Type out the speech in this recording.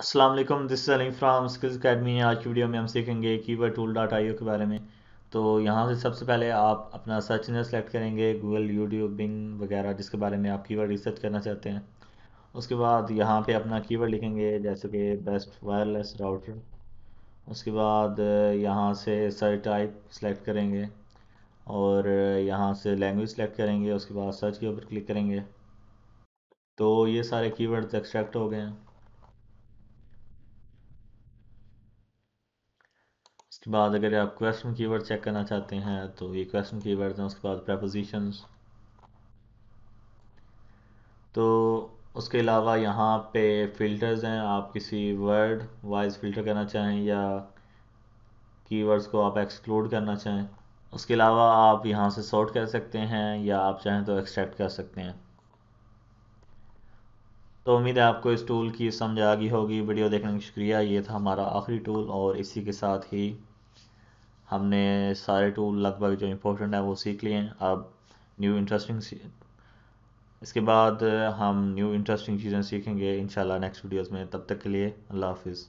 Aslam this is from skills academy आज की video में हम सीखेंगे कीवर्ड टूल डॉट आई के बारे में तो यहाँ से सबसे पहले आप अपना सर्च इंजन सेलेक्ट करेंगे गूगल यूट्यूब बिंग वगैरह जिसके बारे में आप कीवर्ड रिसर्च करना चाहते हैं उसके बाद यहाँ पे अपना कीवर्ड लिखेंगे जैसे कि बेस्ट वायरलेस राउटर उसके बाद यहाँ से सर्च टाइप सेलेक्ट करेंगे और यहाँ से लैंग्वेज सेलेक्ट करेंगे उसके बाद सर्च के ऊपर क्लिक करेंगे तो ये सारे कीवर्ड्स एक्सट्रैक्ट हो गए हैं उसके बाद अगर आप क्वेश्चन कीवर्ड चेक करना चाहते हैं तो ये क्वेश्चन वर्ड हैं उसके बाद प्रपोजिशंस तो उसके अलावा यहाँ पे फ़िल्टर्स हैं आप किसी वर्ड वाइज फ़िल्टर करना चाहें या कीवर्ड्स को आप एक्सक्लूड करना चाहें उसके अलावा आप यहाँ से सॉर्ट कर सकते हैं या आप चाहें तो एक्सट्रैक्ट कर सकते हैं तो उम्मीद है आपको इस टूल की समझ आ गई होगी वीडियो देखने का शुक्रिया ये था हमारा आखिरी टूल और इसी के साथ ही हमने सारे टूल लगभग जो इम्पोर्टेंट है वो सीख लिए हैं अब न्यू इंटरेस्टिंग इसके बाद हम न्यू इंटरेस्टिंग चीज़ें सीखेंगे इन नेक्स्ट वीडियोज़ में तब तक के लिए अल्लाह हाफिज़